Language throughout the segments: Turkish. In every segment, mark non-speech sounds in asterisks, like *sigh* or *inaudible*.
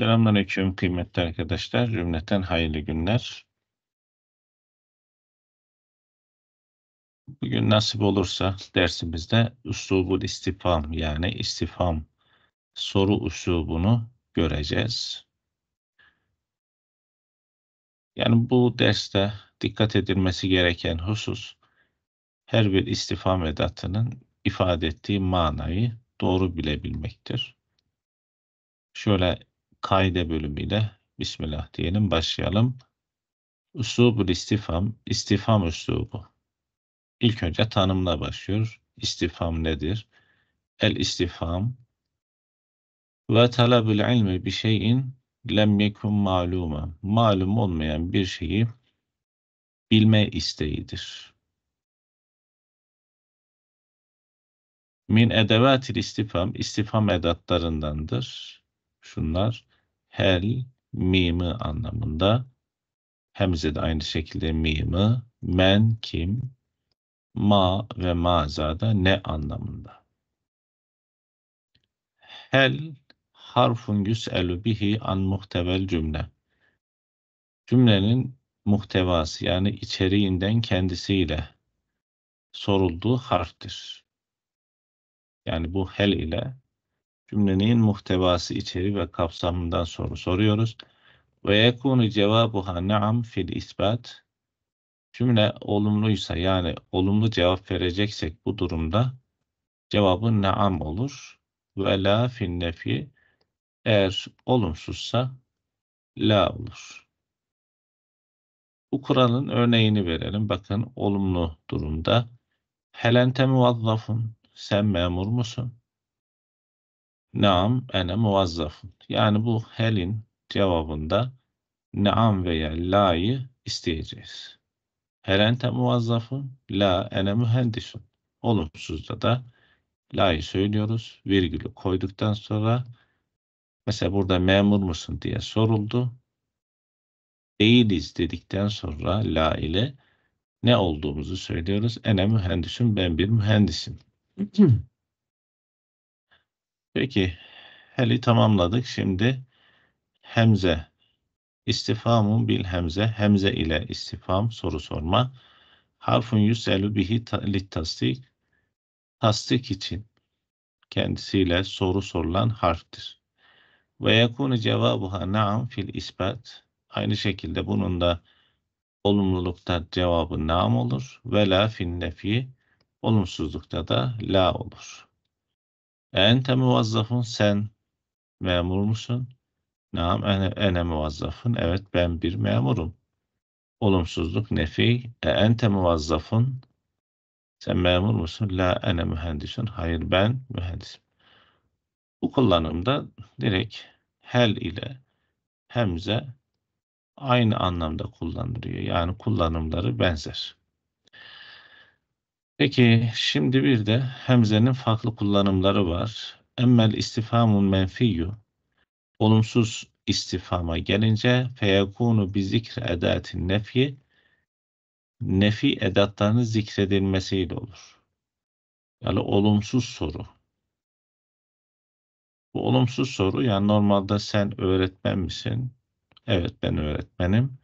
Selamlar Selamünaleyküm kıymetli arkadaşlar. Cümleten hayırlı günler. Bugün nasip olursa dersimizde üslubul istifam yani istifam soru üslubunu göreceğiz. Yani bu derste dikkat edilmesi gereken husus her bir istifam edatının ifade ettiği manayı doğru bilebilmektir. Şöyle kaide bölümüyle Bismillah diyelim başlayalım. Üslubul istifam, istifam üslubu. İlk önce tanımla başlıyor. İstifam nedir? El istifam ve talabül ilmi bir şeyin lem yekun maluma. Malum olmayan bir şeyi bilme isteğidir. Min edevatil istifam, istifam edatlarındandır. Şunlar hel mimi anlamında. Hemze de aynı şekilde mimi, men kim, ma ve maza da ne anlamında. Hel harfun yüselü bihi an muhtevel cümle. Cümlenin muhtevası yani içeriğinden kendisiyle sorulduğu harftir. Yani bu hel ile cümlenin muhtevası içeri ve kapsamından soru soruyoruz. Ve yekunu cevabuha naam fil isbat. Cümle olumluysa yani olumlu cevap vereceksek bu durumda cevabı naam olur. Ve la fil nefi eğer olumsuzsa la olur. Bu kuralın örneğini verelim. Bakın olumlu durumda. Helente muvazzafun. Sen memur musun? Naam ene muvazzafun. Yani bu helin cevabında naam veya la'yı isteyeceğiz. Her ente muvazzafun, la ene mühendisun. Olumsuzda da la'yı söylüyoruz. Virgülü koyduktan sonra mesela burada memur musun diye soruldu. Değiliz dedikten sonra la ile ne olduğumuzu söylüyoruz. Ene mühendisun, ben bir mühendisim. *clears throat* Peki heli tamamladık. Şimdi hemze istifamun bil hemze hemze ile istifam soru sorma harfun yüselü bihi lit tasdik tasdik için kendisiyle soru sorulan harftir. Ve yekunu cevabuha naam fil isbat. Aynı şekilde bunun da olumlulukta cevabı naam olur. Ve la fil nefi olumsuzlukta da la olur. Ente muvazzafun sen memur musun? Nam ene, ene muvazzafun. Evet ben bir memurum. Olumsuzluk nefi. E ente muvazzafun. Sen memur musun? La ene mühendisun. Hayır ben mühendisim. Bu kullanımda direkt hel ile hemze aynı anlamda kullanılıyor. Yani kullanımları benzer. Peki şimdi bir de hemzenin farklı kullanımları var. Emmel istifamun menfiyyu olumsuz istifama gelince feyekunu bi zikre edatin nefi nefi edatlarının zikredilmesiyle olur. Yani olumsuz soru. Bu olumsuz soru yani normalde sen öğretmen misin? Evet ben öğretmenim.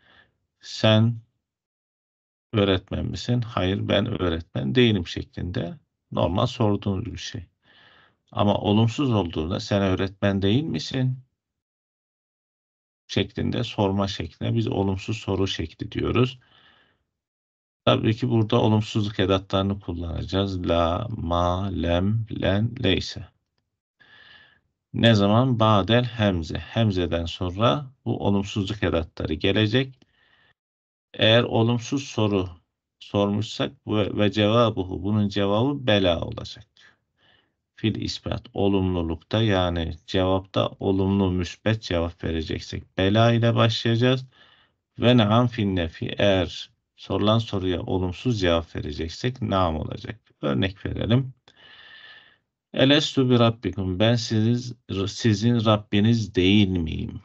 Sen öğretmen misin? Hayır ben öğretmen değilim şeklinde normal sorduğunuz bir şey. Ama olumsuz olduğunda sen öğretmen değil misin? şeklinde sorma şekline biz olumsuz soru şekli diyoruz. Tabii ki burada olumsuzluk edatlarını kullanacağız. La, ma, lem, len, leyse. Ne zaman? Badel, hemze. Hemzeden sonra bu olumsuzluk edatları gelecek. Eğer olumsuz soru sormuşsak ve, ve cevabuhu bunun cevabı bela olacak. Fil ispat olumlulukta yani cevapta olumlu müsbet cevap vereceksek bela ile başlayacağız. Ve naam fil nefi eğer sorulan soruya olumsuz cevap vereceksek naam olacak. Örnek verelim. Elestu bir rabbikum ben sizin sizin Rabbiniz değil miyim?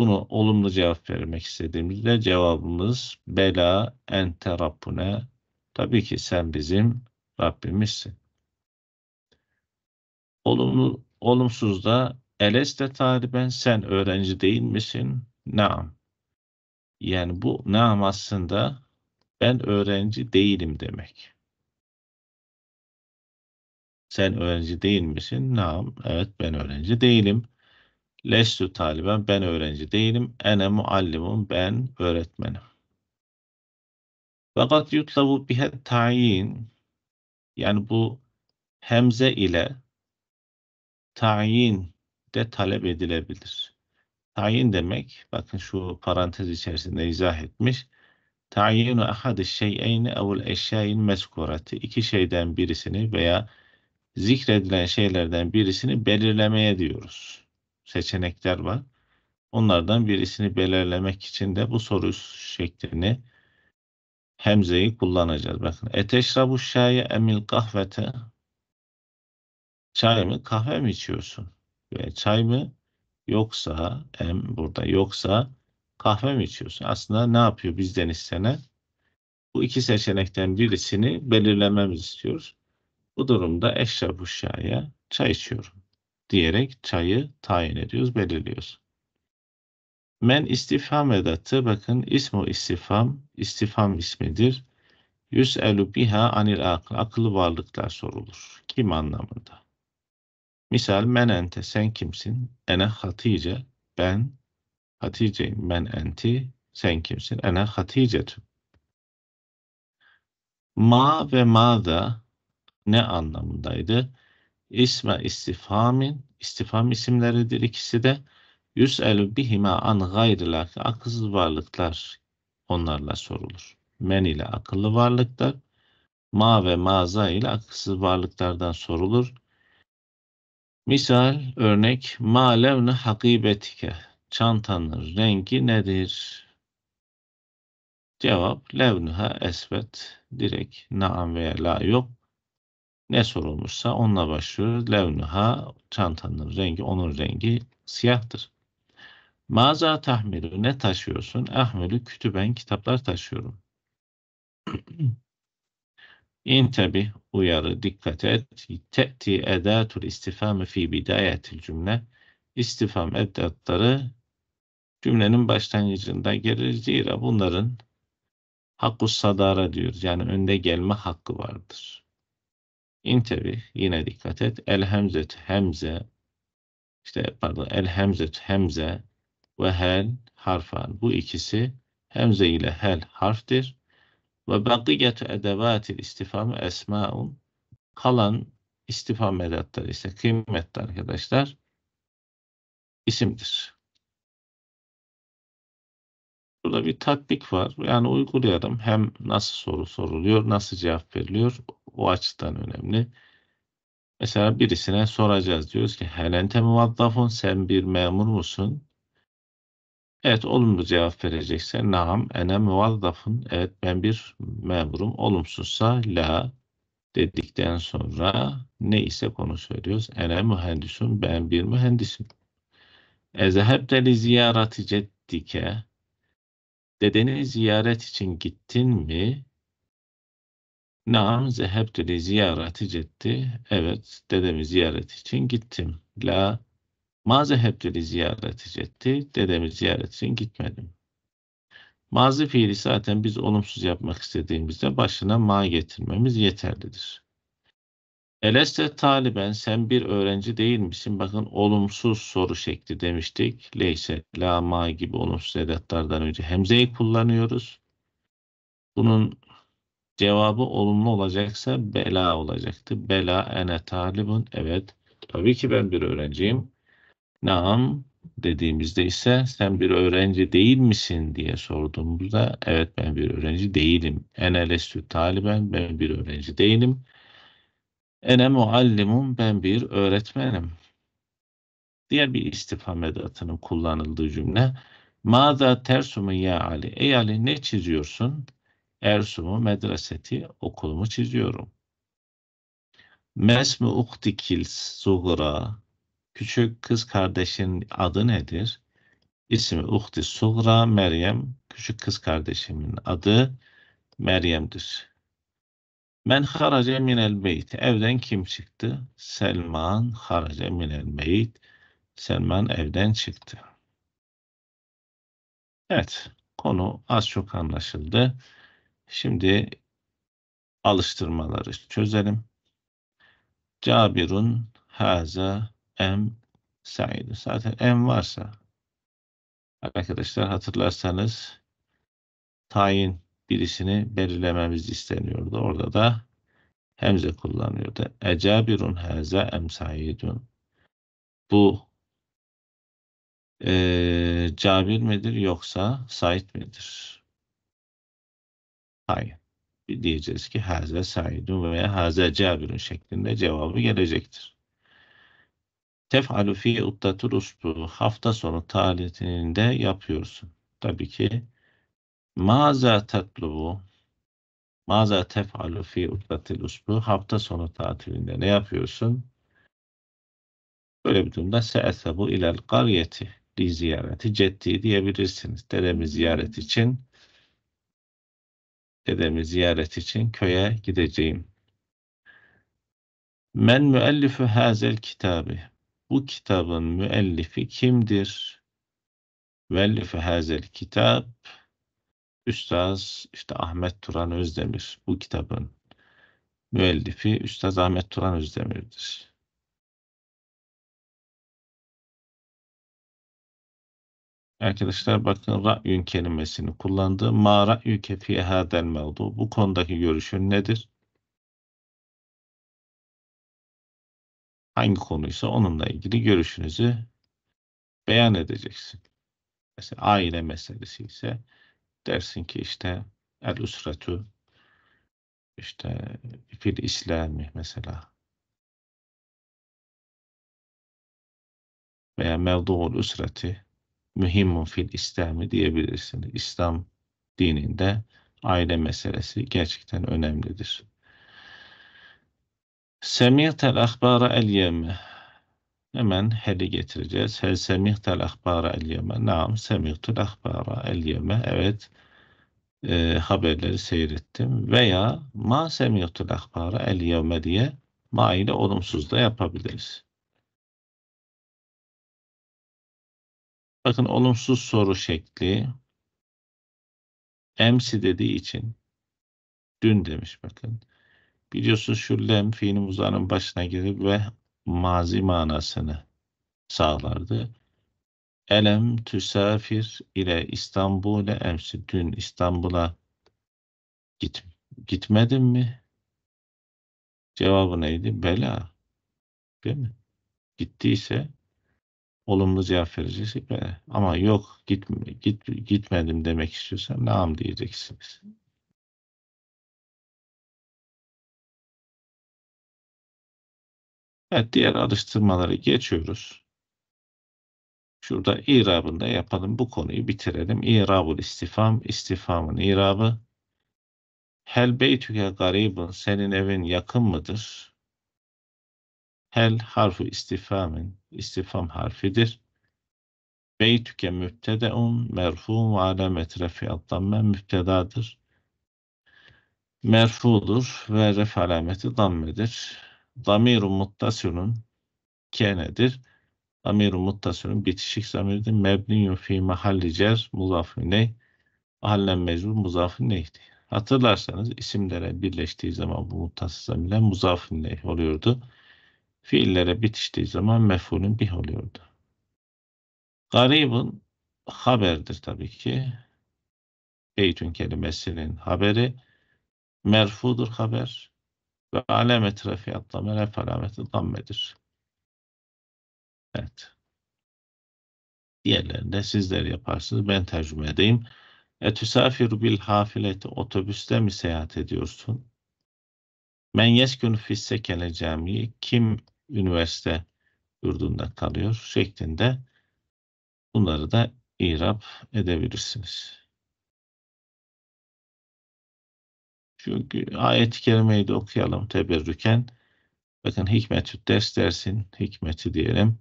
Bunu olumlu cevap vermek istediğimizde cevabımız bela ente rabbune. Tabii ki sen bizim Rabbimizsin. Olumlu, olumsuz da eleste taliben sen öğrenci değil misin? Naam. Yani bu naam aslında ben öğrenci değilim demek. Sen öğrenci değil misin? Naam. Evet ben öğrenci değilim. Lestu taliben ben öğrenci değilim. Ene muallimun ben öğretmenim. Fakat yutlabu bihe tayin yani bu hemze ile tayin de talep edilebilir. Tayin demek, bakın şu parantez içerisinde izah etmiş. Tayinu ahadi şey'eyni evul eşyain meskurati. iki şeyden birisini veya zikredilen şeylerden birisini belirlemeye diyoruz seçenekler var. Onlardan birisini belirlemek için de bu soru şeklini hemzeyi kullanacağız. Bakın eteşrabu şaye emil kahvete çay mı kahve mi içiyorsun? Ve çay mı yoksa em burada yoksa kahve mi içiyorsun? Aslında ne yapıyor bizden istene? Bu iki seçenekten birisini belirlememiz istiyoruz. Bu durumda eşrabu şaye çay içiyorum diyerek çayı tayin ediyoruz, belirliyoruz. Men istifham edatı bakın ismu istifham, istifham ismidir. Yüz Yüselu biha anil akıl, akıllı varlıklar sorulur. Kim anlamında? Misal men ente, sen kimsin? Ene Hatice, ben Hatice'yim. Men enti, sen kimsin? Ene Hatice. Ma ve ma da ne anlamındaydı? İsme istifamin, istifam isimleridir ikisi de. Yüselü bihime an gayrilak, akılsız varlıklar onlarla sorulur. Men ile akıllı varlıklar, ma ve maza ile akılsız varlıklardan sorulur. Misal, örnek, ma levne hakibetike, çantanın rengi nedir? Cevap, levnuha esvet, direkt naam veya la yok ne sorulmuşsa onunla başlıyoruz. Levnuha çantanın rengi onun rengi siyahtır. Maza tahmilu ne taşıyorsun? Ahmelu kütüben kitaplar taşıyorum. *clears throat* İntebi uyarı dikkat et. Te'ti edatul istifamı fi bidayetil cümle. İstifam edatları cümlenin başlangıcında gelir. Zira bunların hakku sadara diyoruz. Yani önde gelme hakkı vardır. İntebih yine dikkat et. El hemzet hemze işte pardon el hemzet hemze ve hel harfan. Bu ikisi hemze ile hel harftir. Ve bakiyet edevatil istifamı esmaun. Kalan istifam edatları ise işte kıymetli arkadaşlar isimdir. Burada bir tatbik var. Yani uygulayalım. Hem nasıl soru soruluyor, nasıl cevap veriliyor o açıdan önemli. Mesela birisine soracağız. Diyoruz ki helente muvaddafun sen bir memur musun? Evet olumlu cevap verecekse naam ene muvaddafun evet ben bir memurum olumsuzsa la dedikten sonra ne ise konu söylüyoruz. Ene mühendisun ben bir mühendisim. Ezehebte li ziyarati ceddike dedeni ziyaret için gittin mi? Naam zehebtü ziyareti cetti. Evet dedemi ziyaret için gittim. La ma zehebtü ziyareti cetti. Dedemi ziyaret için gitmedim. Mazi fiili zaten biz olumsuz yapmak istediğimizde başına ma getirmemiz yeterlidir. Eleste taliben sen bir öğrenci değil misin? Bakın olumsuz soru şekli demiştik. Leyse, la, ma gibi olumsuz edatlardan önce hemzeyi kullanıyoruz. Bunun Cevabı olumlu olacaksa bela olacaktı. Bela ene talibun. Evet. Tabii ki ben bir öğrenciyim. Naam dediğimizde ise sen bir öğrenci değil misin diye sorduğumuzda evet ben bir öğrenci değilim. Ene lestü taliben ben bir öğrenci değilim. Ene muallimun ben bir öğretmenim. Diğer bir istifam edatının kullanıldığı cümle. Maza tersumu ya Ali. Ey Ali ne çiziyorsun? Erzumu medreseti okulumu çiziyorum. Mesmi uktikil Zuhra. Küçük kız kardeşin adı nedir? İsmi Uhti Suğra Meryem. Küçük kız kardeşimin adı Meryem'dir. Men harace minel beyt. Evden kim çıktı? Selman harace minel beyt. Selman evden çıktı. Evet, konu az çok anlaşıldı. Şimdi alıştırmaları çözelim. Cabirun haza em Said'in. Zaten em varsa arkadaşlar hatırlarsanız tayin birisini belirlememiz isteniyordu. Orada da hemze kullanıyordu. Ecabirun haza em Saidun. Bu e, Cabir midir yoksa Said midir? Hayır. Diyeceğiz ki haza saidun veya haza cabirun şeklinde cevabı gelecektir. Tef'alu fi uddatul usbu. Hafta sonu tatilinde yapıyorsun. Tabii ki maza tatlubu maza tef'alu fi uddatul usbu. Hafta sonu tatilinde ne yapıyorsun? Böyle bir durumda se'esebu ilel karyeti li ziyareti ceddi diyebilirsiniz. Dedemi ziyaret için dedemi ziyaret için köye gideceğim. Men müellifü hazel kitabı. Bu kitabın müellifi kimdir? Müellifü hazel kitap. Üstaz işte Ahmet Turan Özdemir. Bu kitabın müellifi Üstaz Ahmet Turan Özdemir'dir. Arkadaşlar bakın ra'yün kelimesini kullandı. Ma ra'yüke fi hadel mevdu. Bu konudaki görüşün nedir? Hangi konuysa onunla ilgili görüşünüzü beyan edeceksin. Mesela aile meselesi ise dersin ki işte el usratu işte fil islami mesela veya mevdu'ul usrati mühimun fil İslami diyebilirsiniz. İslam dininde aile meselesi gerçekten önemlidir. Semihtel ahbara el yeme. Hemen heli getireceğiz. Hel semihtel ahbara el yeme. Naam semihtel ahbara el yeme. Evet e, haberleri seyrettim. Veya ma semihtel ahbara el yeme diye ma ile olumsuz da yapabiliriz. Bakın olumsuz soru şekli emsi dediği için dün demiş bakın. biliyorsun şu lem fiilin muzarının başına gelir ve mazi manasını sağlardı. Elem tüsafir ile İstanbul'e emsi. Dün İstanbul'a git, gitmedin mi? Cevabı neydi? Bela. Değil mi? Gittiyse olumlu cevap vereceksin. E, ama yok git, git, gitmedim demek istiyorsan naam diyeceksiniz. Evet diğer alıştırmaları geçiyoruz. Şurada irabını da yapalım. Bu konuyu bitirelim. İrabul istifam. istifamın irabı. Hel beytüke garibun. Senin evin yakın mıdır? Hel harfu istifamın istifam harfidir. Beytüke mübtedeun merfu ve alamet refi'at damme mübtedadır. Merfudur ve ref alameti dammedir. Damiru muttasilun kenedir. Damiru muttasunun bitişik zamirdir. Mebniyun fi mahalli cer muzafı ney. Hallen mecbur muzafı neydi? Hatırlarsanız isimlere birleştiği zaman bu muttasıl zamirler muzafı ney oluyordu fiillere bitiştiği zaman mef'ulün bih oluyordu. Garibun haberdir tabii ki. Beytün kelimesinin haberi merfudur haber ve alamet refiyatla meref alameti dammedir. Evet. Diğerlerini sizler yaparsınız. Ben tercüme edeyim. Etüsafir bil hafileti otobüste mi seyahat ediyorsun? Men yeskün fisse kele camii kim üniversite yurdunda kalıyor şeklinde bunları da irap edebilirsiniz. Çünkü ayet-i kerimeyi de okuyalım teberrüken. Bakın hikmeti ders dersin hikmeti diyelim.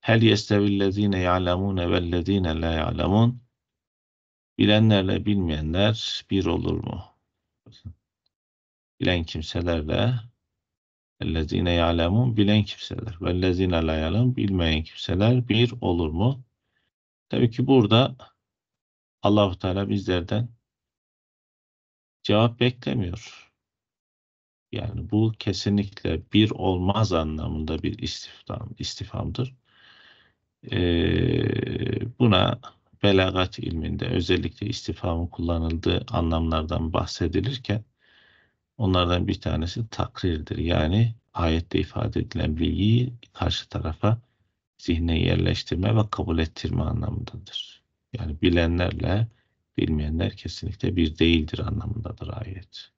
Hel yestevillezine ya'lemune vellezine la ya'lemun. Bilenlerle bilmeyenler bir olur mu? Bakın bilen kimselerle ellezine ya'lemun bilen kimseler ve lezine la ya'lemun bilmeyen kimseler bir olur mu? Tabii ki burada Allahu Teala bizlerden cevap beklemiyor. Yani bu kesinlikle bir olmaz anlamında bir istifam, istifamdır. Ee, buna belagat ilminde özellikle istifamın kullanıldığı anlamlardan bahsedilirken Onlardan bir tanesi takrirdir. Yani ayette ifade edilen bilgiyi karşı tarafa zihne yerleştirme ve kabul ettirme anlamındadır. Yani bilenlerle bilmeyenler kesinlikle bir değildir anlamındadır ayet.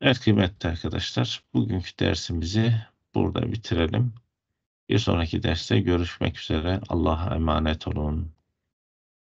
Evet kıymetli arkadaşlar bugünkü dersimizi burada bitirelim. Bir sonraki derste görüşmek üzere. Allah'a emanet olun.